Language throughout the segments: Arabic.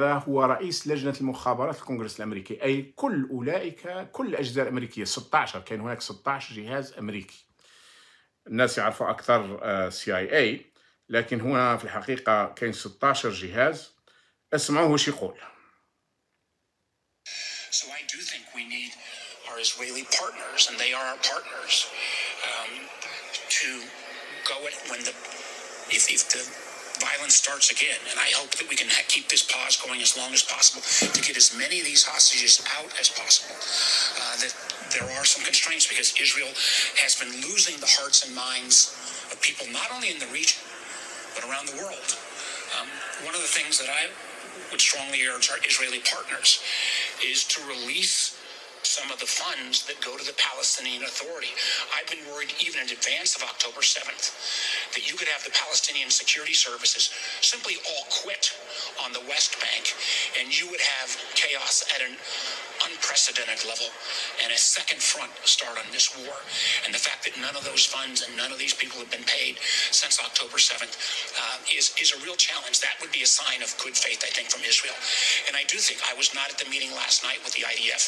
هو رئيس لجنة المخابرات في الكونغرس الأمريكي أي كل أولئك كل الأجهزة الأمريكية 16 كان هناك 16 جهاز أمريكي الناس يعرفوا أكثر سي اي اي لكن هنا في الحقيقة كان 16 جهاز اسمعوا وش يقول So I do think we need our Israeli partners, and they are our partners, um, to go at when the if, if the violence starts again. And I hope that we can keep this pause going as long as possible to get as many of these hostages out as possible. Uh, that there are some constraints because Israel has been losing the hearts and minds of people, not only in the region, but around the world. Um, one of the things that I would strongly urge our Israeli partners is to release some of the funds that go to the Palestinian Authority. I've been worried even in advance of October 7th that you could have the Palestinian Security Services simply all quit on the West Bank and you would have chaos at an unprecedented level and a second front start on this war. And the fact that none of those funds and none of these people have been paid since October 7th uh, is, is a real challenge. That would be a sign of good faith, I think, from Israel. And I do think I was not at the meeting last night with the IDF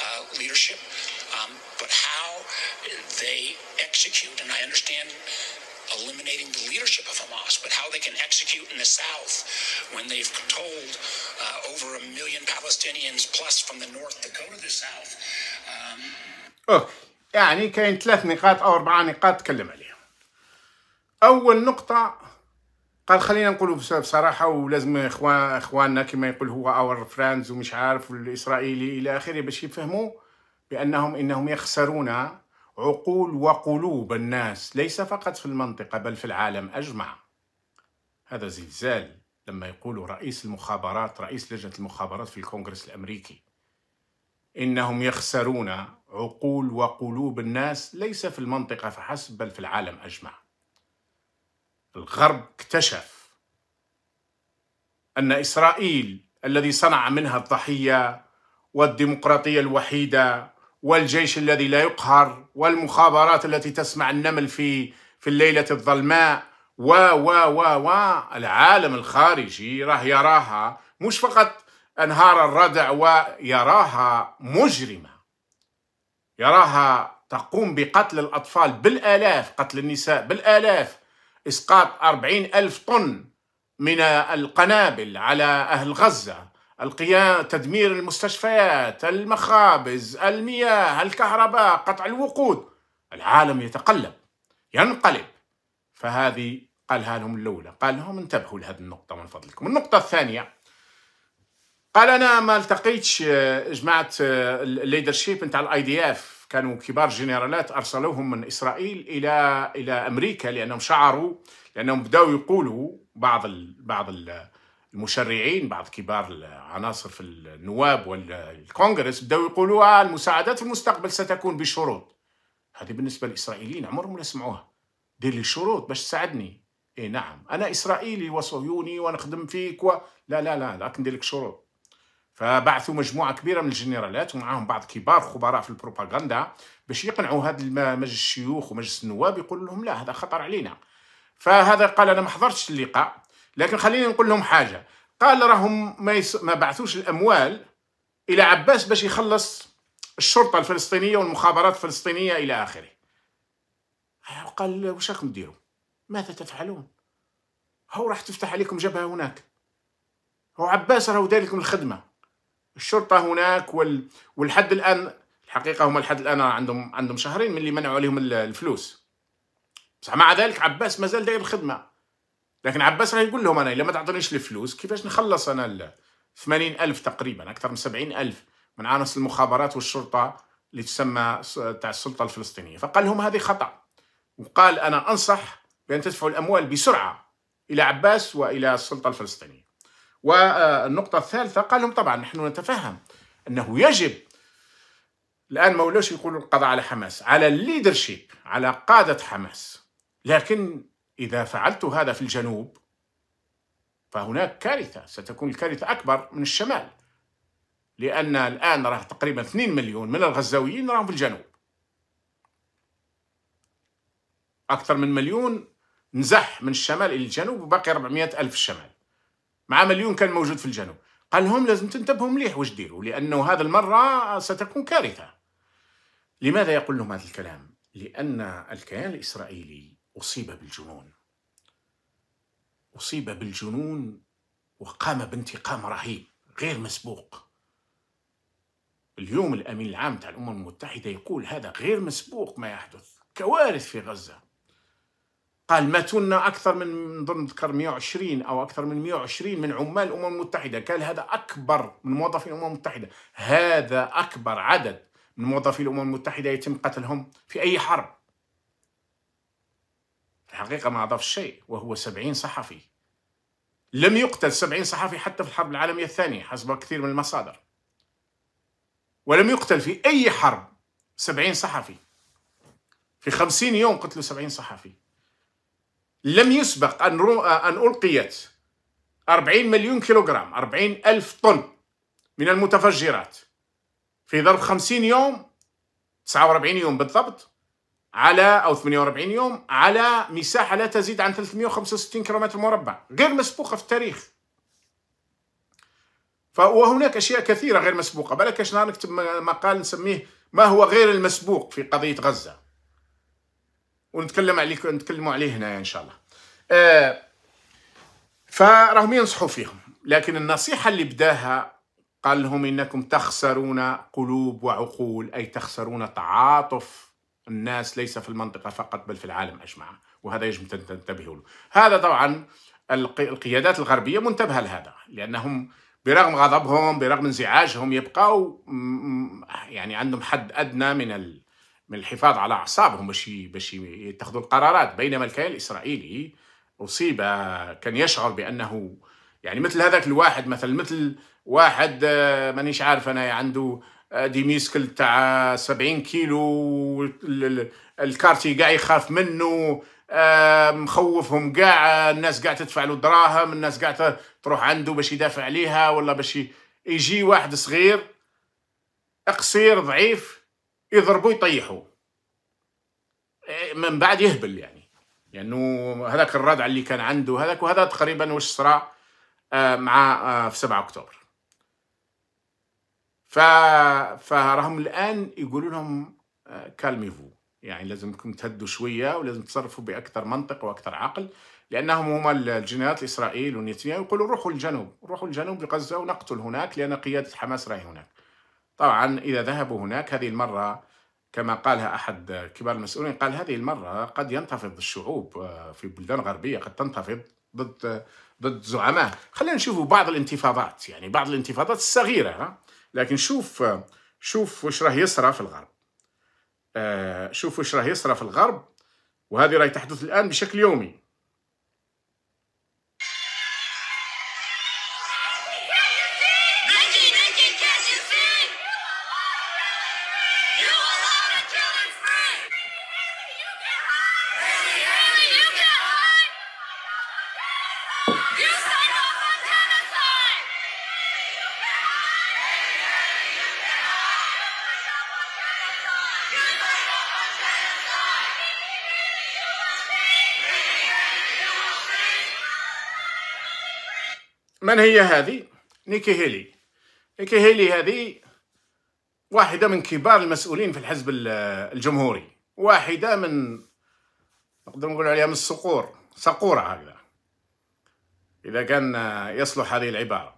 uh, leadership, um, but how they execute, and I understand eliminating the leadership of Hamas, but how they can execute in the South when they've told uh, over million Palestinians plus from the North Dakota, the South. Um... أوكي. يعني كاين ثلاث نقاط أو أربع نقاط تكلم عليهم. أول نقطة قال خلينا نقولوا بصراحة ولازم إخوان إخواننا كما يقول هو أور فرانز ومش عارف والإسرائيلي إلى آخره باش يفهموا بأنهم إنهم يخسرون عقول وقلوب الناس ليس فقط في المنطقة بل في العالم أجمع هذا زلزال لما يقولوا رئيس المخابرات رئيس لجنة المخابرات في الكونغرس الأمريكي إنهم يخسرون عقول وقلوب الناس ليس في المنطقة فحسب بل في العالم أجمع الغرب اكتشف أن إسرائيل الذي صنع منها الضحية والديمقراطية الوحيدة والجيش الذي لا يقهر والمخابرات التي تسمع النمل في في الليلة الظلماء و و و و العالم الخارجي راه يراها مش فقط انهار الردع ويراها مجرمه يراها تقوم بقتل الأطفال بالآلاف قتل النساء بالآلاف إسقاط أربعين ألف طن من القنابل على أهل غزة القيام تدمير المستشفيات المخابز المياه الكهرباء قطع الوقود العالم يتقلب ينقلب فهذه قالها لهم الأولى قال لهم انتبهوا لهذه النقطة من فضلكم النقطة الثانية قال أنا ما التقيتش آه، جماعة آه، الليدرشيب نتاع الاي دي اف كانوا كبار جنرالات أرسلوهم من إسرائيل إلى إلى أمريكا لأنهم شعروا لأنهم بدأوا يقولوا بعض الـ بعض الـ المشرعين بعض كبار العناصر في النواب والكونغرس بدأوا يقولوا آه المساعدات في المستقبل ستكون بشروط هذه بالنسبة للإسرائيليين عمرهم ما سمعوها دير لي شروط باش تساعدني اي نعم انا اسرائيلي وصهيوني ونخدم فيك و لا لا لا راك ندير لك شروط فبعثوا مجموعه كبيره من الجنرالات ومعاهم بعض كبار خبراء في البروباغندا باش يقنعوا هذا مجلس الشيوخ ومجلس النواب يقول لهم لا هذا خطر علينا فهذا قال انا ما حضرتش اللقاء لكن خليني نقول لهم حاجه قال راهم ما, يس... ما بعثوش الاموال الى عباس باش يخلص الشرطه الفلسطينيه والمخابرات الفلسطينيه الى اخره قال واش راكم ديروا ماذا تفعلون هو راح تفتح عليكم جبهه هناك هو عباس راهو دار لكم الخدمه الشرطه هناك وال... والحد الان الحقيقه هما لحد الان عندهم عندهم شهرين من اللي منعوا عليهم الفلوس بصح مع ذلك عباس مازال داير الخدمه لكن عباس راه يقول لهم انا الا ما تعطونيش الفلوس كيفاش نخلص انا ال 80 الف تقريبا اكثر من 70 الف من عناصر المخابرات والشرطه اللي تسمى تاع السلطه الفلسطينيه فقال لهم هذه خطأ وقال أنا أنصح بأن تدفعوا الأموال بسرعة إلى عباس وإلى السلطة الفلسطينية والنقطة الثالثة قال لهم طبعا نحن نتفهم أنه يجب الآن ما ولوش يقولوا القضاء على حماس على الليدرشيب على قادة حماس لكن إذا فعلت هذا في الجنوب فهناك كارثة ستكون الكارثة أكبر من الشمال لأن الآن راه تقريبا 2 مليون من الغزاويين راهم في الجنوب أكثر من مليون نزح من الشمال إلى الجنوب وباقي 400 ألف الشمال مع مليون كان موجود في الجنوب قال لهم لازم تنتبهوا مليح واش ديروا لأنه هذا المرة ستكون كارثة لماذا يقول لهم هذا الكلام؟ لأن الكيان الإسرائيلي أصيب بالجنون أصيب بالجنون وقام بانتقام رهيب غير مسبوق اليوم الأمين العام تاع الأمم المتحدة يقول هذا غير مسبوق ما يحدث كوارث في غزة قال ماتوا لنا اكثر من نظن نذكر 120 او اكثر من 120 من عمال الامم المتحده قال هذا اكبر من موظفي الامم المتحده هذا اكبر عدد من موظفي الامم المتحده يتم قتلهم في اي حرب الحقيقه ما اضاف شيء وهو 70 صحفي لم يقتل 70 صحفي حتى في الحرب العالميه الثانيه حسب كثير من المصادر ولم يقتل في اي حرب 70 صحفي في 50 يوم قتلوا 70 صحفي لم يسبق أن, أن ألقيت 40 مليون كيلوغرام 40 ألف طن من المتفجرات في ظرف 50 يوم 49 يوم بالضبط على أو 48 يوم على مساحة لا تزيد عن 365 كيلومتر مربع غير مسبوقة في التاريخ وهناك أشياء كثيرة غير مسبوقة بلاش نهار نكتب مقال نسميه ما هو غير المسبوق في قضية غزة ونتكلم عليك نتكلموا عليه هنا ان شاء الله آه فراهم ينصحوا فيهم لكن النصيحه اللي بداها قال لهم انكم تخسرون قلوب وعقول اي تخسرون تعاطف الناس ليس في المنطقه فقط بل في العالم اجمع وهذا يجب ان تنتبهوا له هذا طبعا القيادات الغربيه منتبهه لهذا لانهم برغم غضبهم برغم انزعاجهم يبقوا يعني عندهم حد ادنى من من الحفاظ على اعصابهم باش باش يتخذوا القرارات بينما الكيان الاسرائيلي اصيب كان يشعر بانه يعني مثل هذاك الواحد مثلا مثل واحد آه، مانيش عارف انا عنده آه، ديميسكل تاع 70 كيلو الكارتي قاع يخاف منه آه، مخوفهم قاع الناس قاع تدفع له دراهم الناس قاع تروح عنده باش يدافع عليها ولا باش يجي واحد صغير قصير ضعيف يضربوا يطيحوا من بعد يهبل يعني لانه يعني هذاك الردع اللي كان عنده هذاك وهذا تقريبا واش صرا آه، مع آه، في 7 اكتوبر ف فراهم الان يقولوا لهم كالميفو آه، يعني لازمكم تهدوا شويه ولازم تتصرفوا باكثر منطق واكثر عقل لانهم هما الجنرالات الاسرائيل ونتنياهو يقولوا روحوا للجنوب روحوا للجنوب لغزه ونقتل هناك لان قياده حماس راهي هناك طبعا إذا ذهبوا هناك هذه المرة كما قالها أحد كبار المسؤولين قال هذه المرة قد ينتفض الشعوب آه، في بلدان غربية قد تنتفض ضد آه، ضد زعماء خلينا نشوفوا بعض الانتفاضات يعني بعض الانتفاضات الصغيرة ها؟ لكن شوف آه، شوف وش راه يصرى في الغرب شوف وش راه يصرى في الغرب وهذه راهي تحدث الآن بشكل يومي من هي هذه؟ نيكي هيلي نيكي هيلي هذه واحدة من كبار المسؤولين في الحزب الجمهوري واحدة من نقدر نقول عليها من الصقور صقورة هكذا إذا كان يصلح هذه العبارة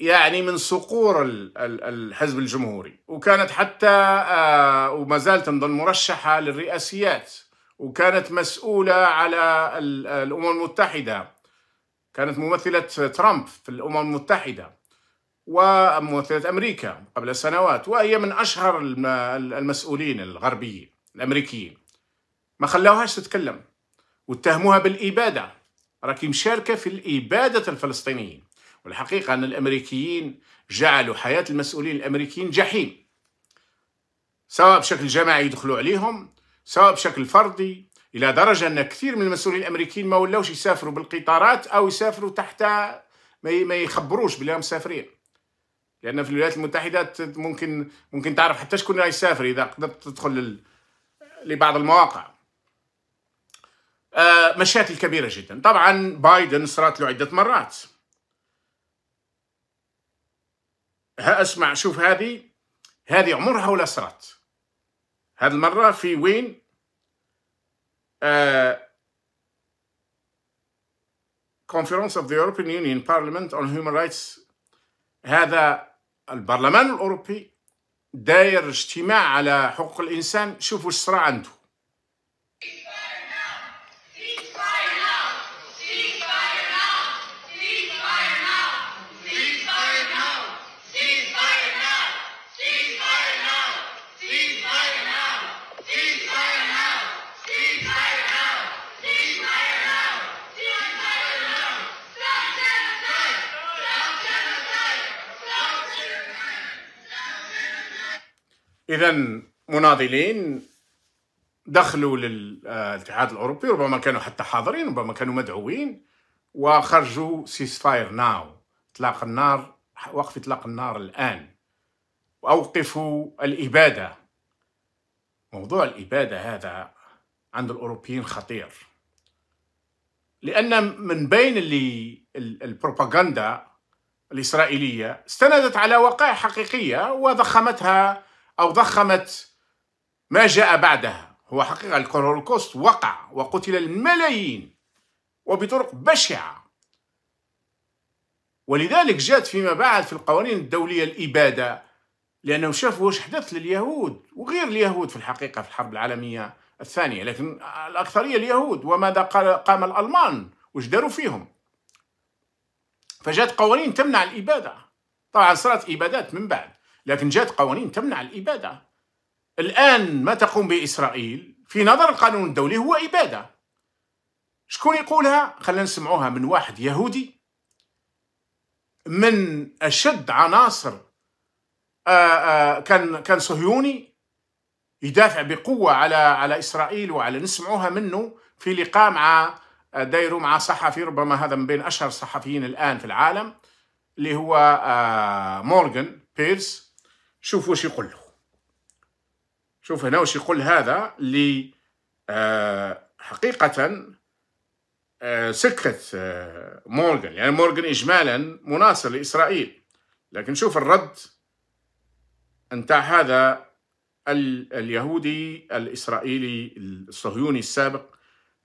يعني من صقور الحزب الجمهوري وكانت حتى آه، وما زالت نظن مرشحة للرئاسيات وكانت مسؤولة على الأمم المتحدة كانت ممثلة ترامب في الأمم المتحدة وممثلة أمريكا قبل سنوات وهي من أشهر المسؤولين الغربيين الأمريكيين ما خلاوهاش تتكلم واتهموها بالإبادة راكي مشاركة في الإبادة الفلسطينيين والحقيقة أن الأمريكيين جعلوا حياة المسؤولين الأمريكيين جحيم سواء بشكل جماعي يدخلوا عليهم سواء بشكل فردي الى درجه ان كثير من المسؤولين الامريكيين ما ولاوش يسافروا بالقطارات او يسافروا تحت ما يخبروش بلي مسافرين لان في الولايات المتحده ممكن ممكن تعرف حتى شكون راه يسافر اذا قدرت تدخل لبعض المواقع آه، مشاكل كبيره جدا طبعا بايدن صرات له عده مرات ها اسمع شوف هذه هذه عمرها ولا صرات هذه المرة في وين كونفرنس آه، Conference of the European Union Parliament on Human Rights هذا البرلمان الأوروبي داير اجتماع على حقوق الإنسان شوفوا الصراع عنده اذا مناضلين دخلوا للاتحاد آه، الاوروبي ربما كانوا حتى حاضرين ربما كانوا مدعوين وخرجوا سيس فاير ناو اطلاق النار وقف اطلاق النار الان واوقفوا الاباده موضوع الاباده هذا عند الاوروبيين خطير لان من بين اللي البروباغندا الاسرائيليه استندت على وقائع حقيقيه وضخمتها أو ضخمت ما جاء بعدها هو حقيقة الهولوكوست وقع وقتل الملايين وبطرق بشعة ولذلك جاءت فيما بعد في القوانين الدولية الإبادة لأنه شافوا واش حدث لليهود وغير اليهود في الحقيقة في الحرب العالمية الثانية لكن الأكثرية اليهود وماذا قال قام الألمان واش داروا فيهم فجاءت قوانين تمنع الإبادة طبعا صارت إبادات من بعد لكن جاءت قوانين تمنع الإبادة الآن ما تقوم بإسرائيل في نظر القانون الدولي هو إبادة شكون يقولها خلينا نسمعوها من واحد يهودي من أشد عناصر آه، آه، كان كان صهيوني يدافع بقوة على على إسرائيل وعلى نسمعوها منه في لقاء مع آه، دايرو مع صحفي ربما هذا من بين أشهر الصحفيين الآن في العالم اللي هو مورغان بيرس شوف واش يقول له شوف هنا واش يقول هذا اللي آه حقيقة آه سكت آه مورغان يعني مورغان إجمالا مناصر لإسرائيل لكن شوف الرد نتاع هذا اليهودي الإسرائيلي الصهيوني السابق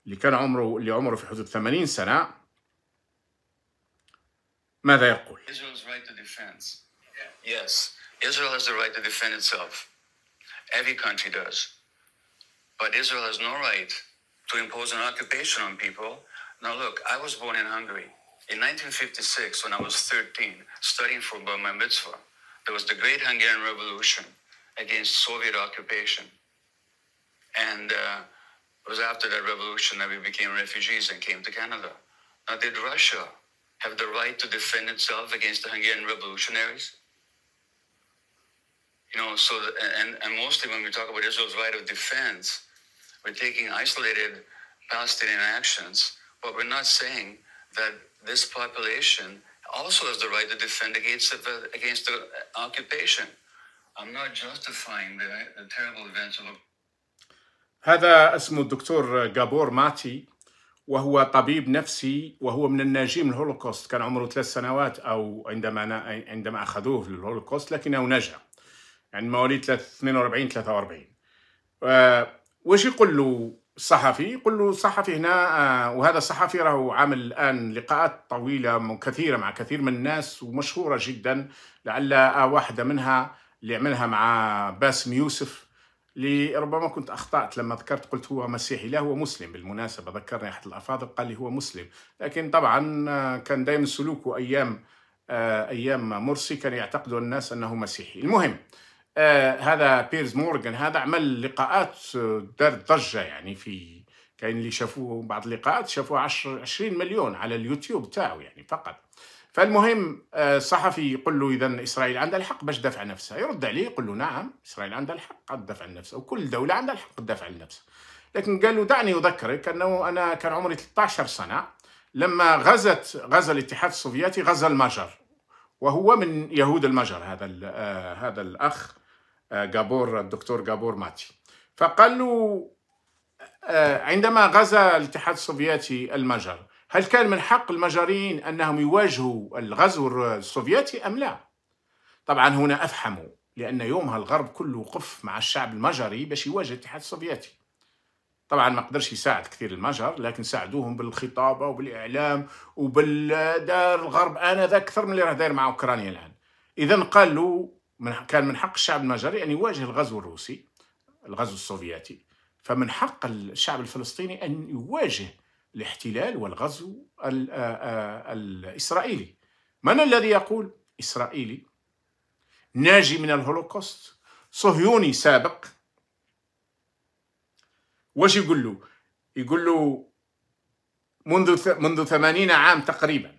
اللي كان عمره اللي عمره في حدود 80 سنة ماذا يقول؟ Israel's right to defense. Yes. Israel has the right to defend itself. Every country does. But Israel has no right to impose an occupation on people. Now, look, I was born in Hungary. In 1956, when I was 13, studying for Bar Mitzvah, there was the Great Hungarian Revolution against Soviet occupation. And uh, it was after that revolution that we became refugees and came to Canada. Now, did Russia have the right to defend itself against the Hungarian revolutionaries? You know, so and and mostly when we talk about Israel's right of defense, we're taking isolated Palestinian actions, but we're not saying that this population also has the right to defend against the, against the occupation. I'm not justifying the, the terrible events of هذا اسمه الدكتور جابور ماتي وهو طبيب نفسي وهو من الناجين من الهولوكوست كان عمره ثلاث سنوات او عندما عندما اخذوه للهولوكوست لكنه نجا يعني مواليد 42 43 واش يقول له الصحفي يقول له الصحفي هنا آه، وهذا الصحفي راهو عامل الان لقاءات طويله كثيره مع كثير من الناس ومشهوره جدا لعل آه، واحده منها اللي عملها مع باسم يوسف اللي ربما كنت اخطات لما ذكرت قلت هو مسيحي لا هو مسلم بالمناسبه ذكرني احد الافاضل قال لي هو مسلم لكن طبعا آه، كان دائما سلوكه ايام ايام مرسي كان يعتقد الناس انه مسيحي المهم آه، هذا بيرز مورغان هذا عمل لقاءات آه، دار ضجه يعني في كاين اللي شافوه بعض اللقاءات شافوه 20 مليون على اليوتيوب تاعو يعني فقط فالمهم آه، الصحفي يقول له اذا اسرائيل عندها الحق باش تدافع نفسها يرد عليه يقول له نعم اسرائيل عندها الحق تدافع عن نفسها وكل دوله عندها الحق تدافع عن نفسها لكن قال له دعني اذكرك انه انا كان عمري 13 سنه لما غزت غزا الاتحاد السوفيتي غزا المجر وهو من يهود المجر هذا هذا الاخ جابور الدكتور جابور ماتي فقال له آه، عندما غزا الاتحاد السوفيتي المجر هل كان من حق المجريين أنهم يواجهوا الغزو السوفيتي أم لا؟ طبعا هنا أفحموا لأن يومها الغرب كله وقف مع الشعب المجري باش يواجه الاتحاد السوفيتي طبعا ما قدرش يساعد كثير المجر لكن ساعدوهم بالخطابة وبالإعلام وبالدار الغرب آنذاك أكثر من اللي راه داير مع أوكرانيا الآن إذا قالوا من كان من حق الشعب المجري أن يواجه الغزو الروسي الغزو السوفيتي فمن حق الشعب الفلسطيني أن يواجه الاحتلال والغزو الإسرائيلي من الذي يقول إسرائيلي ناجي من الهولوكوست صهيوني سابق واش يقول له يقول له منذ منذ 80 عام تقريبا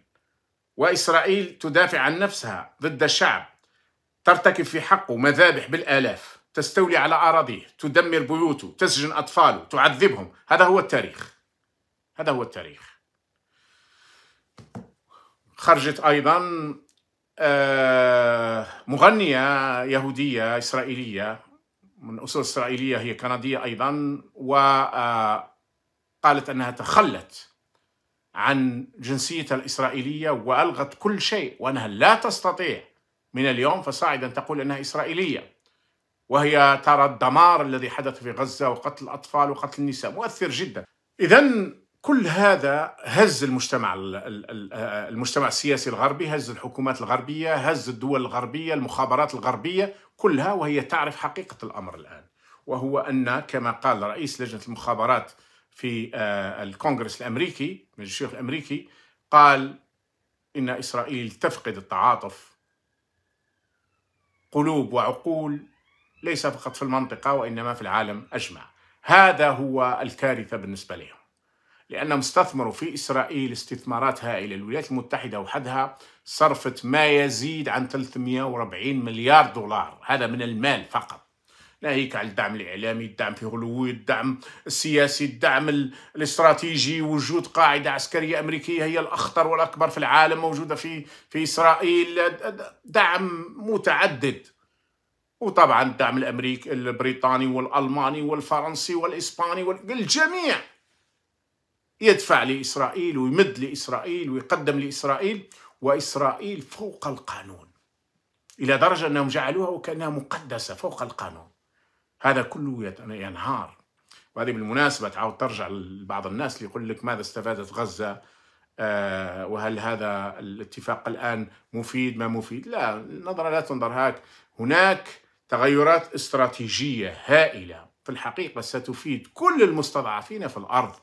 وإسرائيل تدافع عن نفسها ضد الشعب ترتكب في حقه مذابح بالآلاف تستولي على أراضيه تدمر بيوته تسجن أطفاله تعذبهم هذا هو التاريخ هذا هو التاريخ خرجت أيضا آه، مغنية يهودية إسرائيلية من أصول إسرائيلية هي كندية أيضا وقالت آه، أنها تخلت عن جنسيتها الإسرائيلية وألغت كل شيء وأنها لا تستطيع من اليوم فصاعدا تقول أنها إسرائيلية وهي ترى الدمار الذي حدث في غزة وقتل الأطفال وقتل النساء مؤثر جدا إذا كل هذا هز المجتمع آه، المجتمع السياسي الغربي هز الحكومات الغربية هز الدول الغربية المخابرات الغربية كلها وهي تعرف حقيقة الأمر الآن وهو أن كما قال رئيس لجنة المخابرات في آه، الكونغرس الأمريكي مجلس الشيوخ الأمريكي قال إن إسرائيل تفقد التعاطف قلوب وعقول ليس فقط في المنطقة وإنما في العالم أجمع هذا هو الكارثة بالنسبة لهم لأنهم استثمروا في إسرائيل استثمارات هائلة الولايات المتحدة وحدها صرفت ما يزيد عن 340 مليار دولار هذا من المال فقط ناهيك على الدعم الاعلامي الدعم في غلوي الدعم السياسي الدعم الاستراتيجي وجود قاعده عسكريه امريكيه هي الاخطر والاكبر في العالم موجوده في في اسرائيل دعم متعدد وطبعا الدعم الامريكي البريطاني والالماني والفرنسي والاسباني والجميع يدفع لاسرائيل ويمد لاسرائيل ويقدم لاسرائيل واسرائيل فوق القانون الى درجه انهم جعلوها وكانها مقدسه فوق القانون هذا كله ينهار وهذه بالمناسبة تعاود ترجع لبعض الناس اللي يقول لك ماذا استفادت غزة آه، وهل هذا الاتفاق الآن مفيد ما مفيد لا النظرة لا تنظر هاك هناك تغيرات استراتيجية هائلة في الحقيقة ستفيد كل المستضعفين في الأرض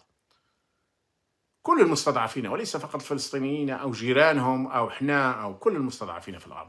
كل المستضعفين وليس فقط الفلسطينيين أو جيرانهم أو إحنا أو كل المستضعفين في الأرض